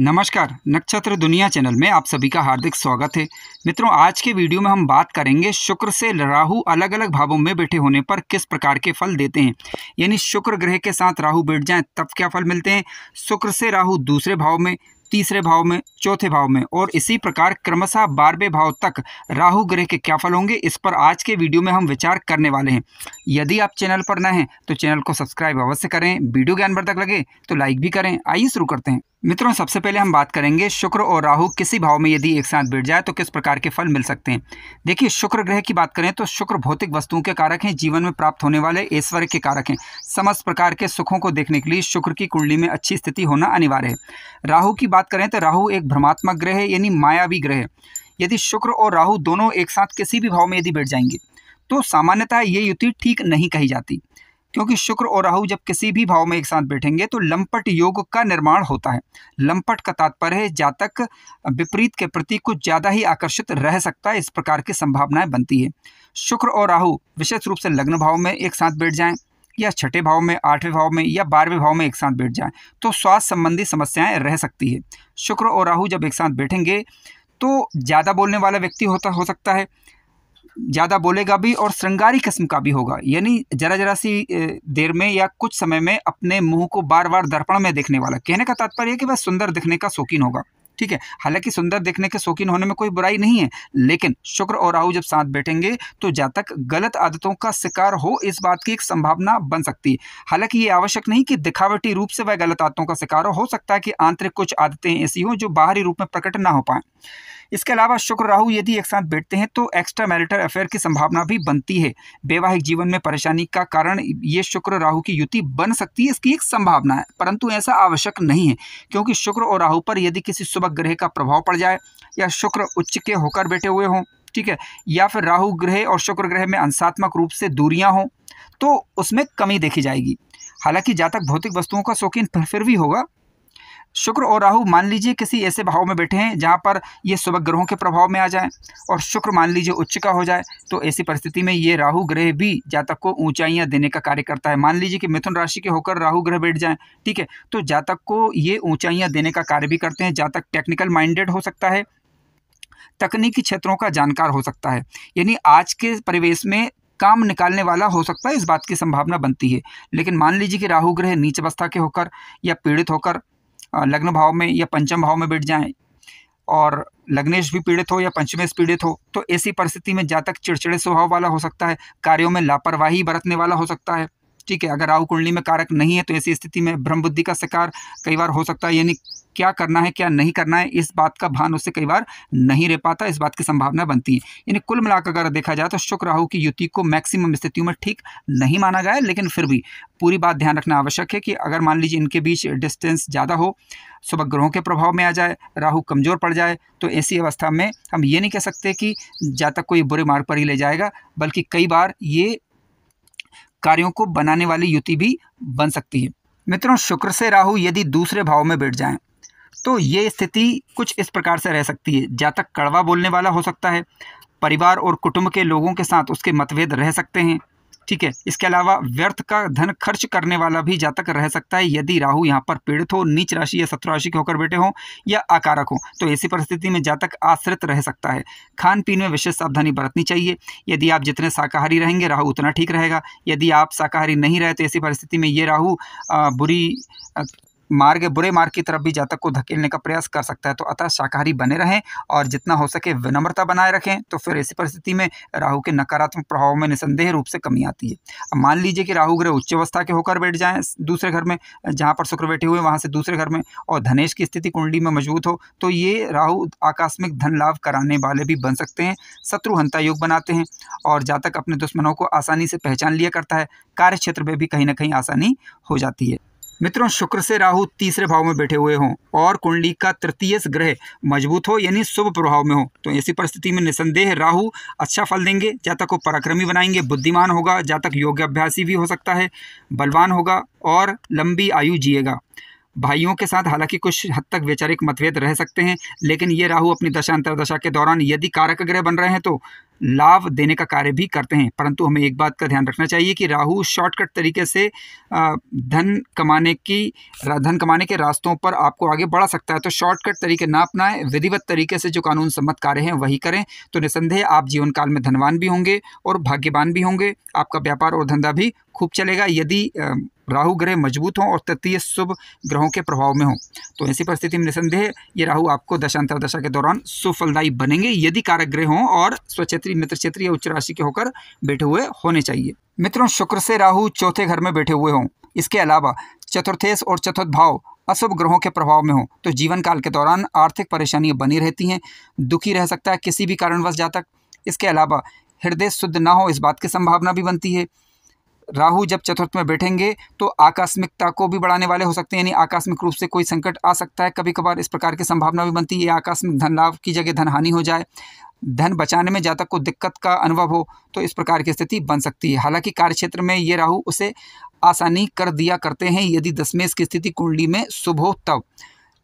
नमस्कार नक्षत्र दुनिया चैनल में आप सभी का हार्दिक स्वागत है मित्रों आज के वीडियो में हम बात करेंगे शुक्र से राहु अलग अलग भावों में बैठे होने पर किस प्रकार के फल देते हैं यानी शुक्र ग्रह के साथ राहु बैठ जाएं तब क्या फल मिलते हैं शुक्र से राहु दूसरे भाव में तीसरे भाव में चौथे भाव में और इसी प्रकार क्रमशः बारहवें भाव तक राहु ग्रह के क्या फल होंगे इस पर आज के वीडियो में हम विचार करने वाले हैं यदि आप चैनल पर न हैं तो चैनल को सब्सक्राइब अवश्य करें वीडियो ज्ञानवर्धक लगे तो लाइक भी करें आइए शुरू करते हैं मित्रों सबसे पहले हम बात करेंगे शुक्र और राहु किसी भाव में यदि एक साथ बैठ जाए तो किस प्रकार के फल मिल सकते हैं देखिए शुक्र ग्रह की बात करें तो शुक्र भौतिक वस्तुओं के कारक हैं जीवन में प्राप्त होने वाले ऐश्वर्य के कारक हैं समस्त प्रकार के सुखों को देखने के लिए शुक्र की कुंडली में अच्छी स्थिति होना अनिवार्य है राहू की बात करें तो राहु एक भ्रमात्मक ग्रह है यानी मायावी ग्रह है यदि शुक्र और राहु दोनों एक साथ किसी भी भाव में यदि बैठ जाएंगे तो सामान्यतः ये युति ठीक नहीं कही जाती क्योंकि शुक्र और राहु जब किसी भी भाव में एक साथ बैठेंगे तो लंपट योग का निर्माण होता है लंपट का तात्पर्य जातक विपरीत के प्रति कुछ ज़्यादा ही आकर्षित रह सकता है इस प्रकार की संभावनाएं बनती है शुक्र और राहु विशेष रूप से लग्न भाव में एक साथ बैठ जाएं या छठे भाव में आठवें भाव में या बारहवें भाव में एक साथ बैठ जाएं तो स्वास्थ्य संबंधी समस्याएं रह सकती है शुक्र और राहु जब एक साथ बैठेंगे तो ज़्यादा बोलने वाला व्यक्ति होता हो सकता है ज़्यादा बोलेगा भी और श्रृंगारी किस्म का भी होगा यानी जरा जरा सी देर में या कुछ समय में अपने मुंह को बार बार दर्पण में देखने वाला कहने का तात्पर्य है कि वह सुंदर दिखने का शौकीन होगा ठीक है हालांकि सुंदर देखने के शौकीन होने में कोई बुराई नहीं है लेकिन शुक्र और राहु जब साथ बैठेंगे तो जातक गलत आदतों का शिकार हो इस बात की एक संभावना बन सकती है हालांकि ये आवश्यक नहीं कि दिखावटी रूप से वह गलत आदतों का शिकार हो, हो सकता है कि आंतरिक कुछ आदतें ऐसी हों जो बाहरी रूप में प्रकट ना हो पाएं इसके अलावा शुक्र राहु यदि एक साथ बैठते हैं तो एक्स्ट्रा मैरिटल अफेयर की संभावना भी बनती है वैवाहिक जीवन में परेशानी का कारण ये शुक्र राहु की युति बन सकती है इसकी एक संभावना है परंतु ऐसा आवश्यक नहीं है क्योंकि शुक्र और राहु पर यदि किसी शुभ ग्रह का प्रभाव पड़ जाए या शुक्र उच्च के होकर बैठे हुए हों ठीक है या फिर राहु ग्रह और शुक्र ग्रह में अंशात्मक रूप से दूरियाँ हों तो उसमें कमी देखी जाएगी हालांकि जातक भौतिक वस्तुओं का शौकीन फिर भी होगा शुक्र और राहु मान लीजिए किसी ऐसे भाव में बैठे हैं जहाँ पर ये सुबह ग्रहों के प्रभाव में आ जाए और शुक्र मान लीजिए उच्च का हो जाए तो ऐसी परिस्थिति में ये राहु ग्रह भी जातक को ऊंचाइयाँ देने का कार्य करता है मान लीजिए कि मिथुन राशि के होकर राहु ग्रह बैठ जाए ठीक है तो जातक को ये ऊंचाइयाँ देने का कार्य भी करते हैं जातक टेक्निकल माइंडेड हो सकता है तकनीकी क्षेत्रों का जानकार हो सकता है यानी आज के परिवेश में काम निकालने वाला हो सकता है इस बात की संभावना बनती है लेकिन मान लीजिए कि राहु ग्रह नीच अवस्था के होकर या पीड़ित होकर लग्न भाव में या पंचम भाव में बैठ जाएं और लग्नेश भी पीड़ित हो या पंचमेश पीड़ित हो तो ऐसी परिस्थिति में जातक चिड़चिड़े स्वभाव वाला हो सकता है कार्यों में लापरवाही बरतने वाला हो सकता है ठीक है अगर राहु कुंडली में कारक नहीं है तो ऐसी स्थिति में ब्रह्म बुद्धि का शिकार कई बार हो सकता है यानी क्या करना है क्या नहीं करना है इस बात का भान उससे कई बार नहीं रह पाता इस बात की संभावना बनती है यानी कुल मिलाकर अगर देखा जाए तो शुक्र राहु की युति को मैक्सिमम स्थितियों में ठीक नहीं माना गया लेकिन फिर भी पूरी बात ध्यान रखना आवश्यक है कि अगर मान लीजिए इनके बीच डिस्टेंस ज़्यादा हो सुबह ग्रहों के प्रभाव में आ जाए राहु कमज़ोर पड़ जाए तो ऐसी अवस्था में हम ये नहीं कह सकते कि जातक को ये बुरे मार्ग पर ही ले जाएगा बल्कि कई बार ये कार्यों को बनाने वाली युति भी बन सकती है मित्रों शुक्र से राहु यदि दूसरे भाव में बैठ जाएं तो ये स्थिति कुछ इस प्रकार से रह सकती है जातक कड़वा बोलने वाला हो सकता है परिवार और कुटुंब के लोगों के साथ उसके मतभेद रह सकते हैं ठीक है इसके अलावा व्यर्थ का धन खर्च करने वाला भी जातक रह सकता है यदि राहु यहाँ पर पीड़ित हो नीच राशि या सत्र राशि के होकर बैठे हों या आकारक हो तो ऐसी परिस्थिति में जातक आश्रित रह सकता है खान पीन में विशेष सावधानी बरतनी चाहिए यदि आप जितने शाकाहारी रहेंगे राहु उतना ठीक रहेगा यदि आप शाकाहारी नहीं रहे तो ऐसी परिस्थिति में ये राहु बुरी मार्ग बुरे मार्ग की तरफ भी जातक को धकेलने का प्रयास कर सकता है तो अतः शाकाहारी बने रहें और जितना हो सके विनम्रता बनाए रखें तो फिर ऐसी परिस्थिति में राहु के नकारात्मक प्रभाव में निसंदेह रूप से कमी आती है अब मान लीजिए कि राहु ग्रह उच्च अवस्था के होकर बैठ जाएं दूसरे घर में जहाँ पर शुक्र बैठे हुए वहाँ से दूसरे घर में और धनेश की स्थिति कुंडली में मजबूत हो तो ये राहु आकस्मिक धन लाभ कराने वाले भी बन सकते हैं शत्रुहनता योग बनाते हैं और जातक अपने दुश्मनों को आसानी से पहचान लिया करता है कार्य क्षेत्र में भी कहीं ना कहीं आसानी हो जाती है मित्रों शुक्र से राहु तीसरे भाव में बैठे हुए हों और कुंडली का तृतीय ग्रह मजबूत हो यानी शुभ प्रभाव में हो तो ऐसी परिस्थिति में निसंदेह राहु अच्छा फल देंगे जातक को पराक्रमी बनाएंगे बुद्धिमान होगा जातक योग्य अभ्यासी भी हो सकता है बलवान होगा और लंबी आयु जिएगा भाइयों के साथ हालांकि कुछ हद तक वैचारिक मतभेद रह सकते हैं लेकिन ये राहु अपनी दशा अंतरदशा के दौरान यदि कारक ग्रह बन रहे हैं तो लाभ देने का कार्य भी करते हैं परंतु हमें एक बात का ध्यान रखना चाहिए कि राहु शॉर्टकट तरीके से धन कमाने की धन कमाने के रास्तों पर आपको आगे बढ़ा सकता है तो शॉर्टकट तरीके ना अपनाएं विधिवत तरीके से जो कानून सम्मत कार्य हैं वही करें तो निसंदेह आप जीवन काल में धनवान भी होंगे और भाग्यवान भी होंगे आपका व्यापार और धंधा भी खूब चलेगा यदि राहु ग्रह मजबूत हों और तृतीय शुभ ग्रहों के प्रभाव में हों तो ऐसी परिस्थिति में निसंदेह ये राहु आपको दशांतर दशा के दौरान सुफलदायी बनेंगे यदि कारक ग्रह हों और स्वक्षेत्री मित्र क्षेत्र या उच्च राशि के होकर बैठे हुए होने चाहिए मित्रों शुक्र से राहु चौथे घर में बैठे हुए हों इसके अलावा चतुर्थेश और चतुर्थ भाव अशुभ ग्रहों के प्रभाव में हो तो जीवन काल के दौरान आर्थिक परेशानियां बनी रहती हैं दुखी रह सकता है किसी भी कारणवश जातक इसके अलावा हृदय शुद्ध ना हो इस बात की संभावना भी बनती है राहु जब चतुर्थ में बैठेंगे तो आकस्मिकता को भी बढ़ाने वाले हो सकते हैं यानी आकस्मिक रूप से कोई संकट आ सकता है कभी कभार इस प्रकार की संभावना भी बनती है आकस्मिक धन लाभ की जगह धन हानि हो जाए धन बचाने में जातक को दिक्कत का अनुभव हो तो इस प्रकार की स्थिति बन सकती है हालांकि कार्यक्षेत्र में ये राहु उसे आसानी कर दिया करते हैं यदि दसमेश की स्थिति कुंडली में शुभ हो तब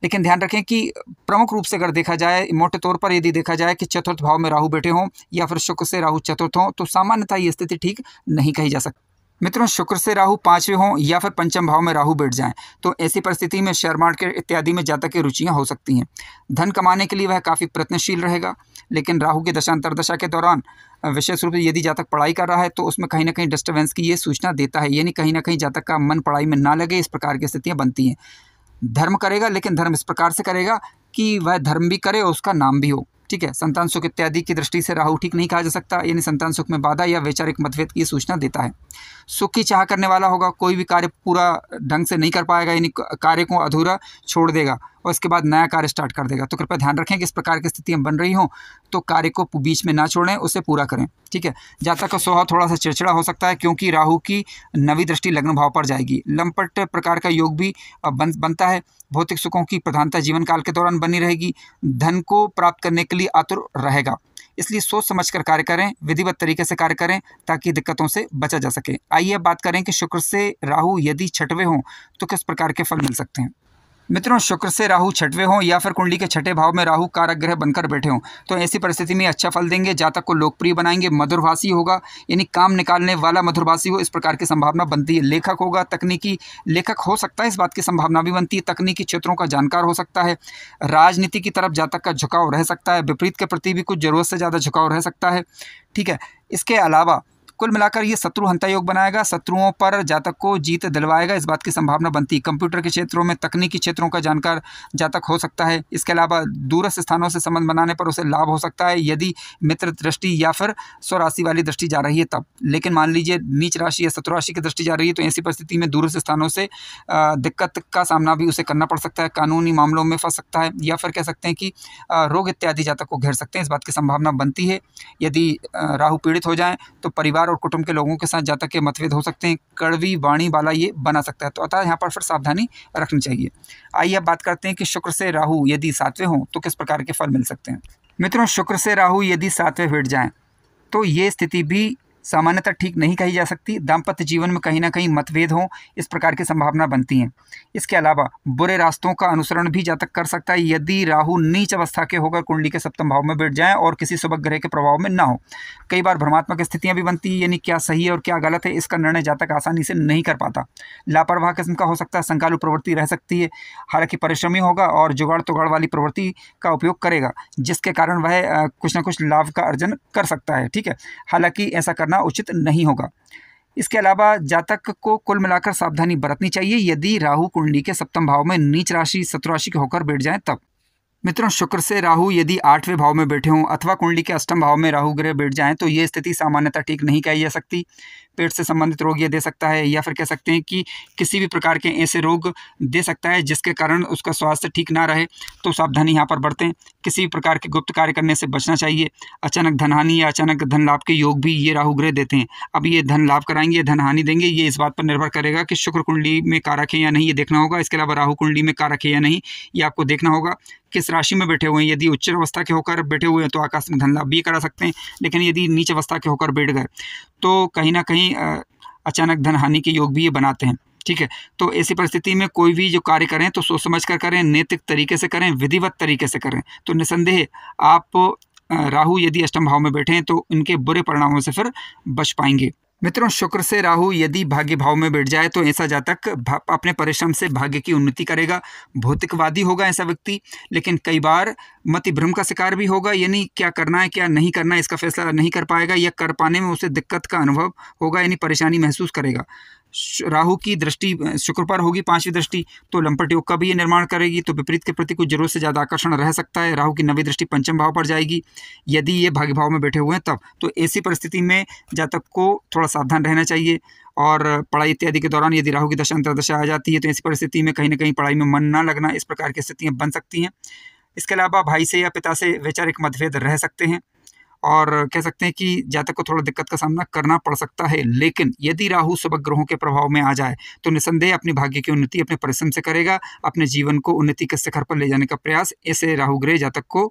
लेकिन ध्यान रखें कि प्रमुख रूप से अगर देखा जाए मोटे तौर पर यदि देखा जाए कि चतुर्थ भाव में राहु बैठे हों या फिर शुक्र से राहु चतुर्थ हों तो सामान्यतः ये स्थिति ठीक नहीं कही जा सकती मित्रों शुक्र से राहु पाँचवें हों या फिर पंचम भाव में राहु बैठ जाएं तो ऐसी परिस्थिति में शेयर मार्केट इत्यादि में जातक की रुचियां हो सकती हैं धन कमाने के लिए वह काफ़ी प्रयत्नशील रहेगा लेकिन राहु की दशा अंतरदशा के दौरान विशेष रूप से यदि जातक पढ़ाई कर रहा है तो उसमें कहीं ना कहीं डिस्टर्बेंस की ये सूचना देता है यानी कहीं ना कहीं जातक का मन पढ़ाई में ना लगे इस प्रकार की स्थितियाँ बनती हैं धर्म करेगा लेकिन धर्म इस प्रकार से करेगा कि वह धर्म भी करे और उसका नाम भी हो ठीक है संतान सुख इत्यादि की दृष्टि से राहु ठीक नहीं कहा जा सकता यानी संतान सुख में बाधा या वैचारिक मतभेद की सूचना देता है सुख की चाह करने वाला होगा कोई भी कार्य पूरा ढंग से नहीं कर पाएगा यानी कार्य को अधूरा छोड़ देगा और इसके बाद नया कार्य स्टार्ट कर देगा तो कृपया ध्यान रखें कि इस प्रकार की स्थिति बन रही हों तो कार्य को बीच में ना छोड़ें उसे पूरा करें ठीक है जातक का स्वभाव थोड़ा सा चिड़चिड़ा हो सकता है क्योंकि राहू की नवी दृष्टि लग्न भाव पर जाएगी लंपट प्रकार का योग भी बन बनता है भौतिक सुखों की प्रधानता जीवन काल के दौरान बनी रहेगी धन को प्राप्त करने के लिए आतुर रहेगा इसलिए सोच समझ कर कार्य करें विधिवत तरीके से कार्य करें ताकि दिक्कतों से बचा जा सके आइए बात करें कि शुक्र से राहु यदि छठवें हों तो किस प्रकार के फल मिल सकते हैं मित्रों शुक्र से राहु छठवें हों या फिर कुंडली के छठे भाव में राहु कारक ग्रह बनकर बैठे हों तो ऐसी परिस्थिति में अच्छा फल देंगे जातक को लोकप्रिय बनाएंगे मधुरभाषी होगा यानी काम निकालने वाला मधुरभाषी हो इस प्रकार की संभावना बनती है लेखक होगा तकनीकी लेखक हो सकता है इस बात की संभावना भी बनती है तकनीकी क्षेत्रों का जानकार हो सकता है राजनीति की तरफ जातक का झुकाव रह सकता है विपरीत के प्रति भी कुछ ज़रूरत से ज़्यादा झुकाव रह सकता है ठीक है इसके अलावा कुल मिलाकर ये शत्रु हंता योग बनाएगा शत्रुओं पर जातक को जीत दिलवाएगा इस बात की संभावना बनती कंप्यूटर के क्षेत्रों में तकनीकी क्षेत्रों का जानकार जातक हो सकता है इसके अलावा दूरस्थ स्थानों से संबंध बनाने पर उसे लाभ हो सकता है यदि मित्र दृष्टि या फिर स्वराशि वाली दृष्टि जा रही है तब लेकिन मान लीजिए नीच राशि या शत्रुराशि की दृष्टि जा रही है तो ऐसी परिस्थिति में दूरस्थ स्थानों से दिक्कत का सामना भी उसे करना पड़ सकता है कानूनी मामलों में फंस सकता है या फिर कह सकते हैं कि रोग इत्यादि जातक को घेर सकते हैं इस बात की संभावना बनती है यदि राहु पीड़ित हो जाए तो परिवार परिवार और कुटुंब के लोगों के साथ जातक के मतभेद हो सकते हैं कड़वी वाणी वाला ये बना सकता है तो अतः यहाँ पर फिर सावधानी रखनी चाहिए आइए अब बात करते हैं कि शुक्र से राहु यदि सातवें हों तो किस प्रकार के फल मिल सकते हैं मित्रों शुक्र से राहु यदि सातवें भेट जाएँ तो ये स्थिति भी सामान्यतः ठीक नहीं कही जा सकती दाम्पत्य जीवन में कहीं ना कहीं मतभेद हों इस प्रकार की संभावना बनती हैं इसके अलावा बुरे रास्तों का अनुसरण भी जातक कर सकता है यदि राहु नीच अवस्था के होकर कुंडली के सप्तम भाव में बैठ जाएं और किसी सुबह ग्रह के प्रभाव में ना हो कई बार भ्रमात्मक स्थितियाँ भी बनती हैं यानी क्या सही है और क्या गलत है इसका निर्णय जातक आसानी से नहीं कर पाता लापरवाह किस्म का हो सकता है संकालु प्रवृत्ति रह सकती है हालांकि परिश्रमी होगा और जुगाड़ तुगाड़ वाली प्रवृत्ति का उपयोग करेगा जिसके कारण वह कुछ ना कुछ लाभ का अर्जन कर सकता है ठीक है हालांकि ऐसा करना करना उचित नहीं होगा इसके अलावा जातक को कुल मिलाकर सावधानी बरतनी चाहिए यदि राहु कुंडली के सप्तम भाव में नीच राशि सतराशि के होकर बैठ जाए तब मित्रों शुक्र से राहु यदि आठवें भाव में बैठे हों अथवा कुंडली के अष्टम भाव में राहु ग्रह बैठ जाएं तो ये स्थिति सामान्यतः ठीक नहीं कही जा सकती पेट से संबंधित रोग ये दे सकता है या फिर कह सकते हैं कि किसी भी प्रकार के ऐसे रोग दे सकता है जिसके कारण उसका स्वास्थ्य ठीक ना रहे तो सावधानी यहाँ पर बढ़ते हैं किसी भी प्रकार के गुप्त कार्य करने से बचना चाहिए अचानक धनहानि या अचानक धन लाभ के योग भी ये राहु ग्रह देते हैं अब ये धन लाभ कराएंगे धन हानि देंगे ये इस बात पर निर्भर करेगा कि शुक्र कुंडली में कारक है या नहीं ये देखना होगा इसके अलावा राहु कुंडली में कारक है या नहीं ये आपको देखना होगा किस राशि में बैठे हुए हैं यदि उच्च अवस्था के होकर बैठे हुए हैं तो आकाश में धन लाभ भी करा सकते हैं लेकिन यदि नीच अवस्था के होकर बैठ गए तो कहीं ना कहीं अचानक धन हानि के योग भी ये बनाते हैं ठीक है तो ऐसी परिस्थिति में कोई भी जो कार्य करें तो सोच समझ कर करें नैतिक तरीके से करें विधिवत तरीके से करें तो निसंदेह आप राहु यदि अष्टम भाव में बैठे हैं तो उनके बुरे परिणामों से फिर बच पाएंगे मित्रों शुक्र से राहु यदि भाग्य भाव में बैठ जाए तो ऐसा जातक अपने परिश्रम से भाग्य की उन्नति करेगा भौतिकवादी होगा ऐसा व्यक्ति लेकिन कई बार मति भ्रम का शिकार भी होगा यानी क्या करना है क्या नहीं करना है इसका फैसला नहीं कर पाएगा या कर पाने में उसे दिक्कत का अनुभव होगा यानी परेशानी महसूस करेगा राहु की दृष्टि शुक्र पर होगी पांचवी दृष्टि तो लंपट योग का भी ये निर्माण करेगी तो विपरीत के प्रति कुछ जरूरत से ज़्यादा आकर्षण रह सकता है राहु की नवी दृष्टि पंचम भाव पर जाएगी यदि ये भाग्य भाव में बैठे हुए हैं तब तो ऐसी परिस्थिति में जातक को थोड़ा सावधान रहना चाहिए और पढ़ाई इत्यादि के दौरान यदि राहू की दशा अंतरदशा आ जाती है तो ऐसी परिस्थिति में कहीं ना कहीं पढ़ाई में मन ना लगना इस प्रकार की स्थितियाँ बन सकती हैं इसके अलावा भाई से या पिता से वैचारिक मतभेद रह सकते हैं और कह सकते हैं कि जातक को थोड़ा दिक्कत का सामना करना पड़ सकता है लेकिन यदि राहु सबक ग्रहों के प्रभाव में आ जाए तो निसंदेह अपने भाग्य की उन्नति अपने परिश्रम से करेगा अपने जीवन को उन्नति के शिखर पर ले जाने का प्रयास ऐसे राहु ग्रह जातक को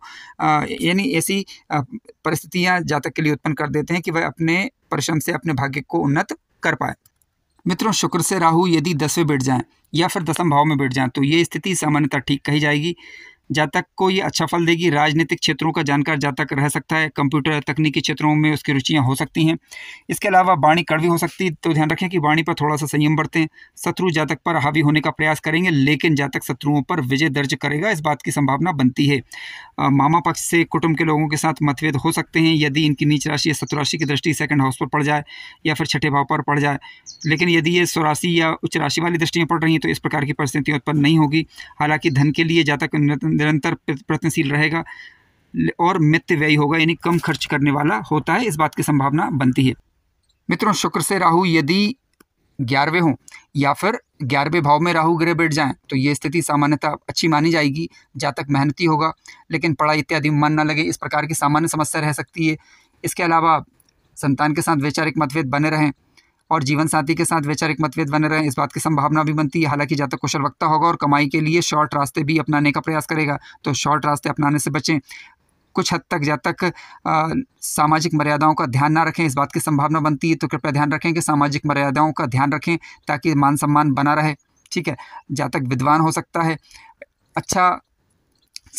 यानी ऐसी परिस्थितियाँ जातक के लिए उत्पन्न कर देते हैं कि वह अपने परिश्रम से अपने भाग्य को उन्नत कर पाए मित्रों शुक्र से राहु यदि दसवें बैठ जाएं या फिर दसम भाव में बैठ जाएं तो ये स्थिति सामान्यतः ठीक कही जाएगी जातक को ये अच्छा फल देगी राजनीतिक क्षेत्रों का जानकार जातक रह सकता है कंप्यूटर तकनीकी क्षेत्रों में उसकी रुचियाँ हो सकती हैं इसके अलावा वाणी कड़वी हो सकती है तो ध्यान रखें कि वाणी पर थोड़ा सा संयम बरतें शत्रु जातक पर हावी होने का प्रयास करेंगे लेकिन जातक शत्रुओं पर विजय दर्ज करेगा इस बात की संभावना बनती है आ, मामा पक्ष से कुटुंब के लोगों के साथ मतभेद हो सकते हैं यदि इनकी नीच राशि या राशि की दृष्टि सेकंड हाउस पर पड़ जाए या फिर छठे भाव पर पड़ जाए लेकिन यदि ये स्वराशि या उच्च राशि वाली दृष्टि में पड़ रही हैं तो इस प्रकार की परिस्थितियाँ उत्पन्न नहीं होगी हालांकि धन के लिए जातक निरंतर प्रयत्नशील रहेगा और मित्य व्ययी होगा यानी कम खर्च करने वाला होता है इस बात की संभावना बनती है मित्रों शुक्र से राहु यदि ग्यारहवें हों या फिर ग्यारहवें भाव में राहु ग्रह बैठ जाएं तो ये स्थिति सामान्यतः अच्छी मानी जाएगी जातक मेहनती होगा लेकिन पढ़ाई इत्यादि मन न लगे इस प्रकार की सामान्य समस्या रह सकती है इसके अलावा संतान के साथ वैचारिक मतभेद बने रहें और जीवन साथी के साथ वैचारिक मतभेद बने रहे इस बात की संभावना भी बनती है हालांकि जातक कुशल वक्ता होगा और कमाई के लिए शॉर्ट रास्ते भी अपनाने का प्रयास करेगा तो शॉर्ट रास्ते अपनाने से बचें कुछ हद तक जब तक सामाजिक मर्यादाओं का ध्यान ना रखें इस बात की संभावना बनती है तो कृपया ध्यान रखें कि सामाजिक मर्यादाओं का ध्यान रखें ताकि मान सम्मान बना रहे ठीक है जातक विद्वान हो सकता है अच्छा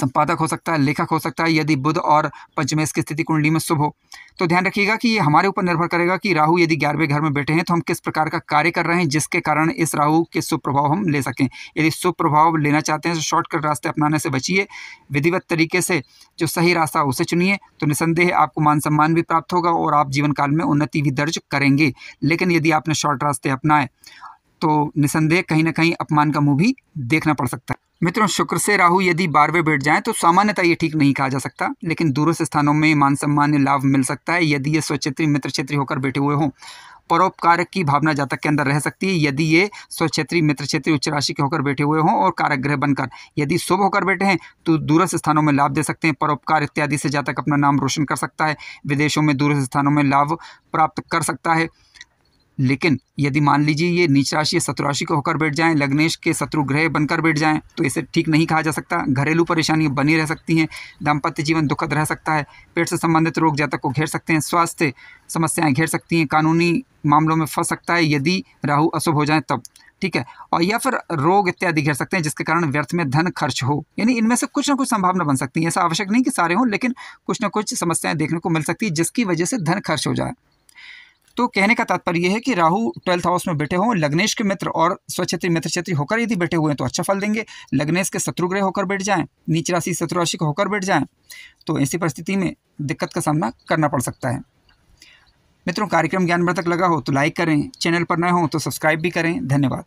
संपादक हो सकता है लेखक हो सकता है यदि बुध और पंचमेश की स्थिति कुंडली में शुभ हो तो ध्यान रखिएगा कि ये हमारे ऊपर निर्भर करेगा कि राहु यदि ग्यारहवें घर में बैठे हैं तो हम किस प्रकार का कार्य कर रहे हैं जिसके कारण इस राहु के शुभ प्रभाव हम ले सकें यदि शुभ प्रभाव लेना चाहते हैं तो शॉर्टकट रास्ते अपनाने से बचिए विधिवत तरीके से जो सही रास्ता उसे चुनिए तो निसंदेह आपको मान सम्मान भी प्राप्त होगा और आप जीवन काल में उन्नति भी दर्ज करेंगे लेकिन यदि आपने शॉर्ट रास्ते अपनाए तो निसंदेह कहीं ना कहीं अपमान का मुंह भी देखना पड़ सकता है मित्रों शुक्र से राहु यदि बारहवें बैठ जाए तो सामान्यतः ये ठीक नहीं कहा जा सकता लेकिन दूरस्थ स्थानों में मान सम्मान लाभ मिल सकता है यदि ये स्वक्षेत्री मित्र क्षेत्री होकर बैठे हुए हों परोपकार की भावना जातक के अंदर रह सकती है यदि ये स्वक्षेत्री मित्र क्षेत्रीय उच्च राशि के होकर बैठे हुए हों और कारक ग्रह बनकर यदि शुभ होकर बैठे हैं तो दूरस्थ स्थानों में लाभ दे सकते हैं परोपकार इत्यादि से जातक अपना नाम रोशन कर सकता है विदेशों में दूरस्थ स्थानों में लाभ प्राप्त कर सकता है लेकिन यदि मान लीजिए ये नीच राशि या राशि को होकर बैठ जाएं लग्नेश के शत्रु ग्रह बनकर बैठ जाएं तो इसे ठीक नहीं कहा जा सकता घरेलू परेशानियां बनी रह सकती हैं दाम्पत्य जीवन दुखद रह सकता है पेट से संबंधित रोग जातक को घेर सकते हैं स्वास्थ्य समस्याएं घेर सकती हैं कानूनी मामलों में फंस सकता है यदि राहु अशुभ हो जाए तब ठीक है और या फिर रोग इत्यादि घेर सकते हैं जिसके कारण व्यर्थ में धन खर्च हो यानी इनमें से कुछ ना कुछ संभावना बन सकती है ऐसा आवश्यक नहीं कि सारे हों लेकिन कुछ ना कुछ समस्याएं देखने को मिल सकती है जिसकी वजह से धन खर्च हो जाए तो कहने का तात्पर्य यह है कि राहु ट्वेल्थ हाउस में बैठे हों लग्नेश के मित्र और स्वच्छत्री मित्र क्षेत्र होकर यदि बैठे हुए हैं तो अच्छा फल देंगे लग्नेश के शत्रुग्रह होकर बैठ जाएं नीच राशि शत्रु राशि का होकर बैठ जाएं तो ऐसी परिस्थिति में दिक्कत का सामना करना पड़ सकता है मित्रों कार्यक्रम ज्ञानवर्धक लगा हो तो लाइक करें चैनल पर नए हों तो सब्सक्राइब भी करें धन्यवाद